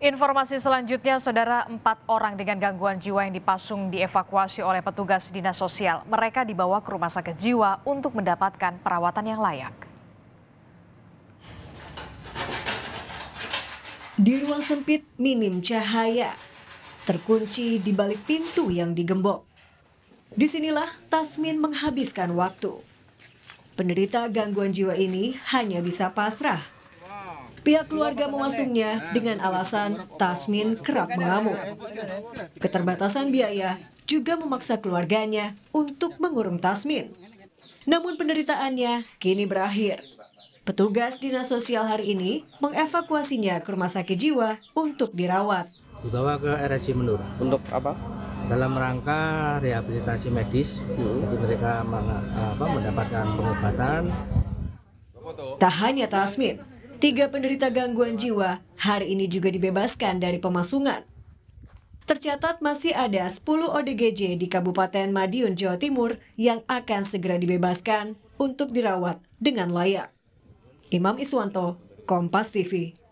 Informasi selanjutnya, saudara empat orang dengan gangguan jiwa yang dipasung dievakuasi oleh petugas dinas sosial. Mereka dibawa ke rumah sakit jiwa untuk mendapatkan perawatan yang layak. Di ruang sempit minim cahaya, terkunci di balik pintu yang digembok. Disinilah Tasmin menghabiskan waktu. Penderita gangguan jiwa ini hanya bisa pasrah Pihak keluarga memasungnya dengan alasan Tasmin kerap mengamuk. Keterbatasan biaya juga memaksa keluarganya untuk mengurung Tasmin. Namun penderitaannya kini berakhir. Petugas Dinas Sosial hari ini mengevakuasinya ke rumah sakit jiwa untuk dirawat. Dibawa ke RSC Mendur. Untuk apa? Dalam rangka rehabilitasi medis, hmm. mereka mendapatkan pengobatan. Tak hanya Tasmin, Tiga penderita gangguan jiwa hari ini juga dibebaskan dari pemasungan. Tercatat masih ada 10 ODGJ di Kabupaten Madiun, Jawa Timur yang akan segera dibebaskan untuk dirawat dengan layak. Imam Iswanto, Kompas TV.